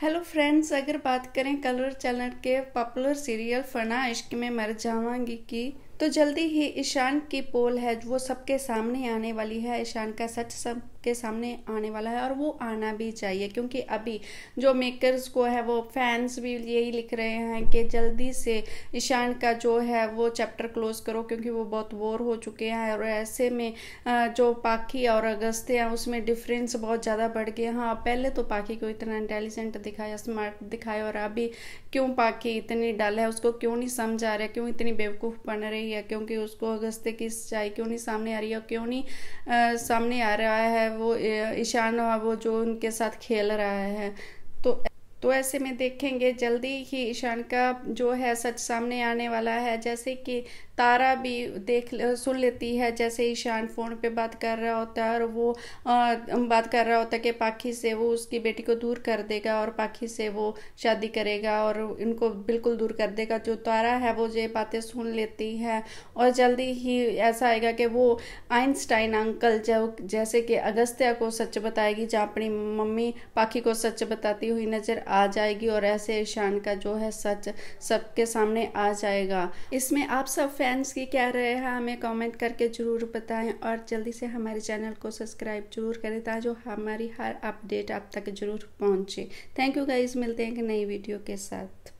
hello friends अगर बात करें कलर चैनल के पॉपुलर सीरियल फना इश्क में मर जावांगी की तो जल्दी ही ईशान की पोल है वो सबके सामने आने वाली है ईशान का सच सबके सामने आने वाला है और वो आना भी चाहिए क्योंकि अभी जो मेकर्स को है वो फैंस भी यही लिख रहे हैं कि जल्दी से ईशान का जो है वो चैप्टर क्लोज करो क्योंकि वो बहुत बोर हो चुके हैं और ऐसे में जो पाखी और अगस्त हैं उसमें डिफरेंस बहुत ज़्यादा बढ़ गया हाँ पहले तो पाखी को इतना इंटेलिजेंट दिखाया स्मार्ट दिखाया और अभी क्यों पाखी इतनी डल है उसको क्यों नहीं समझ आ रहा क्यों इतनी बेवकूफ़ बन रही रही है क्योंकि उसको अगस्त की सच्चाई क्यों नहीं सामने आ रही है क्यों नहीं आ, सामने आ रहा है वो ईशान वो जो उनके साथ खेल रहा है तो तो ऐसे में देखेंगे जल्दी ही ईशान का जो है सच सामने आने वाला है जैसे कि तारा भी देख सुन लेती है जैसे ईशान फ़ोन पे बात कर रहा होता है और वो आ, बात कर रहा होता है कि पाखी से वो उसकी बेटी को दूर कर देगा और पाखी से वो शादी करेगा और इनको बिल्कुल दूर कर देगा जो तारा है वो ये बातें सुन लेती है और जल्दी ही ऐसा आएगा कि वो आइंस्टाइन अंकल जो जैसे कि अगस्त्या को सच बताएगी जहाँ अपनी मम्मी पाखी को सच बताती हुई नज़र आ जाएगी और ऐसे ईशान का जो है सच सबके सामने आ जाएगा इसमें आप सब फैंस की क्या रहे हैं हमें कमेंट करके ज़रूर बताएं और जल्दी से हमारे चैनल को सब्सक्राइब जरूर करें ताकि हमारी हर अपडेट आप तक ज़रूर पहुँचे थैंक यू गाइज मिलते हैं एक नई वीडियो के साथ